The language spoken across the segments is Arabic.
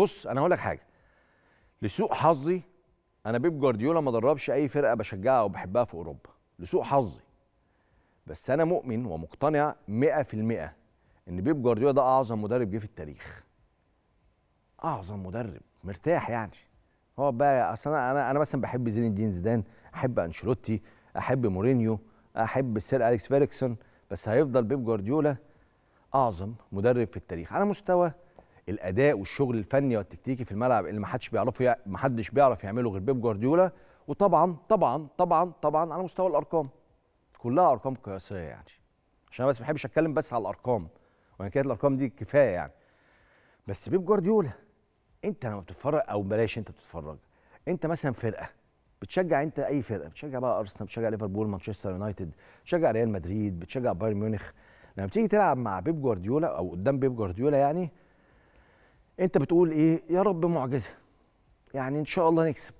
بص انا هقول لك حاجه لسوء حظي انا بيب جوارديولا ما دربش اي فرقه بشجعها او بحبها في اوروبا لسوء حظي بس انا مؤمن ومقتنع 100% ان بيب جوارديولا ده اعظم مدرب جه في التاريخ اعظم مدرب مرتاح يعني هو بقى اصل انا انا مثلا بحب زين الدين زيدان احب انشيلوتي احب مورينيو احب السير اليكس فيريكسون بس هيفضل بيب جوارديولا اعظم مدرب في التاريخ على مستوى الاداء والشغل الفني والتكتيكي في الملعب اللي ما حدش بيعرفه ما حدش بيعرف يعمله غير بيب جوارديولا وطبعا طبعا طبعا طبعا على مستوى الارقام كلها ارقام قياسيه يعني عشان انا بس ما بحبش اتكلم بس على الارقام وان كانت الارقام دي كفايه يعني بس بيب جوارديولا انت لما بتتفرج او بلاش انت بتتفرج انت مثلا فرقه بتشجع انت اي فرقه بتشجع بقى ارسنال بتشجع ليفربول مانشستر يونايتد بتشجع ريال مدريد بتشجع بايرن ميونخ لما بتيجي تلعب مع بيب جوارديولا او قدام بيب جوارديولا يعني انت بتقول ايه يا رب معجزه يعني ان شاء الله نكسب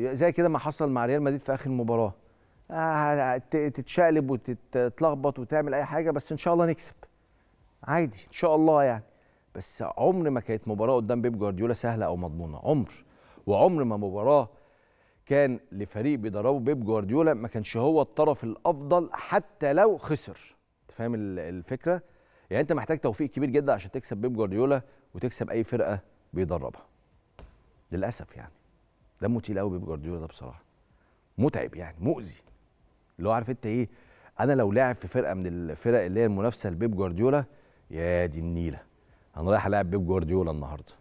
زي كده ما حصل مع ريال مدريد في اخر آه تتشقلب وتتلخبط وتعمل اي حاجه بس ان شاء الله نكسب عادي ان شاء الله يعني بس عمر ما كانت مباراه قدام بيب جوارديولا سهله او مضمونه عمر وعمر ما مباراه كان لفريق بيدربه بيب جوارديولا ما كانش هو الطرف الافضل حتى لو خسر فاهم الفكره يعني انت محتاج توفيق كبير جدا عشان تكسب بيب جوارديولا وتكسب اي فرقه بيدربها للاسف يعني دمه تقيل قوي بيب جوارديولا ده بصراحه متعب يعني مؤذي اللي هو عارف انت ايه انا لو لاعب في فرقه من الفرق اللي هي المنافسه لبيب جوارديولا يا دي النيله انا رايح العب بيب جوارديولا النهارده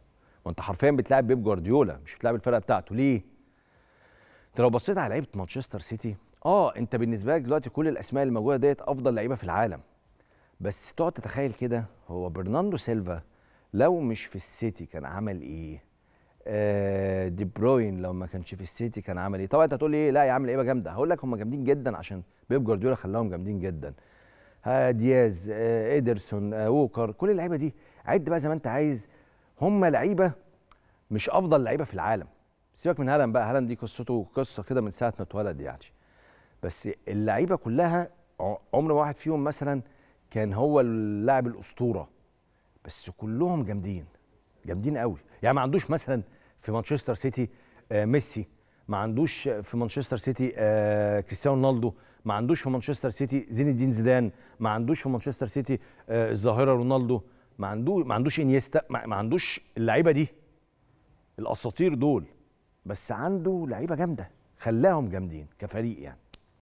وانت حرفيا بتلعب بيب جوارديولا مش بتلعب الفرقه بتاعته ليه انت لو بصيت على لعيبه مانشستر سيتي اه انت بالنسبه لك دلوقتي كل الاسماء اللي موجوده ديت افضل لعيبه في العالم بس تقعد تتخيل كده هو برناندو سيلفا لو مش في السيتي كان عمل ايه آه دي بروين لو ما كانش في السيتي كان عمل ايه طبعا انت هتقول لي إيه؟ لا يا عم لعيبه جامده هقول لك هم جامدين جدا عشان بيب جوارديولا خلاهم جامدين جدا ها دياز آه ايدرسون آه ووكر كل اللعيبه دي عد بقى زي ما انت عايز هم لعيبه مش افضل لعيبه في العالم سيبك من هالاند بقى هالاند دي قصته قصه كده من ساعه ما اتولد يعني بس اللعيبه كلها عمر واحد فيهم مثلا كان هو اللاعب الاسطوره بس كلهم جامدين جامدين قوي يعني ما عندوش مثلا في مانشستر سيتي آه ميسي ما عندوش في مانشستر سيتي آه كريستيانو رونالدو ما عندوش في مانشستر سيتي زين الدين زيدان ما عندوش في مانشستر سيتي آه الظاهره رونالدو ما عندوش ما عندوش انيستا ما عندوش اللعيبه دي الاساطير دول بس عنده لعيبه جامده خلاهم جامدين كفريق يعني